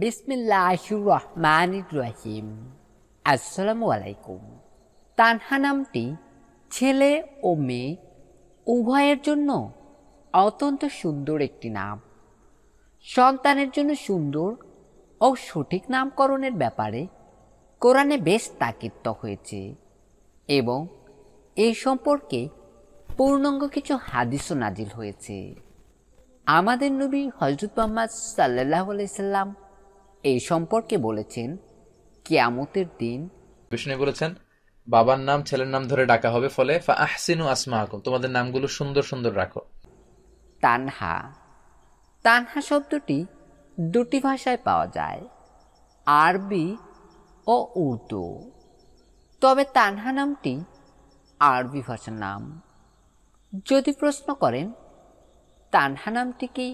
বিসমিল্লাহির রহমানির রহিম আসসালামু আলাইকুম তানহা নামটি ছেলে ও মেয়ে উভয়ের জন্য অত্যন্ত সুন্দর একটি নাম সন্তানের জন্য সুন্দর ও সঠিক নামকরণের ব্যাপারে কোরআনে বেশ তাকিত্ব হয়েছে এবং এই সম্পর্কে পূর্ণাঙ্গ কিছু হাদিসও নাজিল হয়েছে আমাদের নবী হজরত মোহাম্মদ সাল্লাহ আলাইসাল্লাম এই সম্পর্কে বলেছেন কেয়ামতের দিন বিষ্ণু বলেছেন বাবার নাম ছেলের নাম ধরে ডাকা হবে ফলে আহসিনু আসমা তোমাদের নামগুলো সুন্দর সুন্দর রাখো তানহা তানহা শব্দটি দুটি ভাষায় পাওয়া যায় আরবি ও উর্দু তবে তানহা নামটি আরবি ভাষার নাম যদি প্রশ্ন করেন তানহা নামটি কি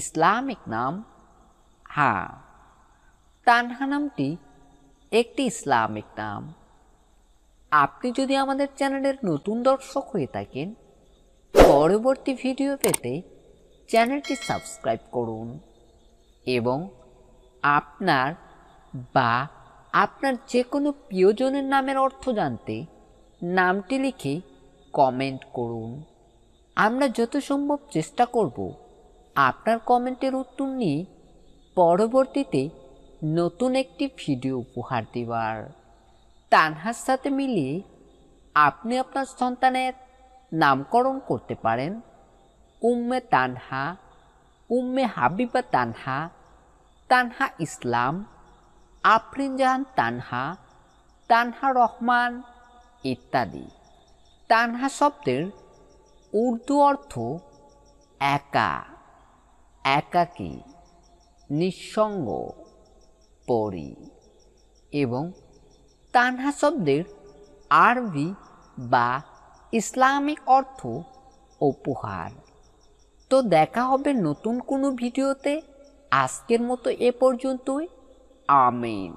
ইসলামিক নাম হ্যাঁ তানহা নামটি একটি ইসলামিক নাম আপনি যদি আমাদের চ্যানেলের নতুন দর্শক হয়ে থাকেন পরবর্তী ভিডিও পেতে চ্যানেলটি সাবস্ক্রাইব করুন এবং আপনার বা আপনার যে কোনো প্রিয়জনের নামের অর্থ জানতে নামটি লিখে কমেন্ট করুন আমরা যত সম্ভব চেষ্টা করব আপনার কমেন্টের উত্তর নিয়ে পরবর্তীতে নতুন একটি ভিডিও উপহার দেবার তানহার সাথে মিলিয়ে আপনি আপনার সন্তানের নামকরণ করতে পারেন উম্মে তানহা উম্মে হাবিবা তানহা তানহা ইসলাম আফরিন জাহান তানহা তানহা রহমান ইত্যাদি তানহা শব্দের উর্দু অর্থ একা একাকী নিঃসঙ্গ পরি এবং তানহা শব্দের আরবি বা ইসলামিক অর্থ উপহার তো দেখা হবে নতুন কোনো ভিডিওতে আজকের মতো এ পর্যন্তই আমিন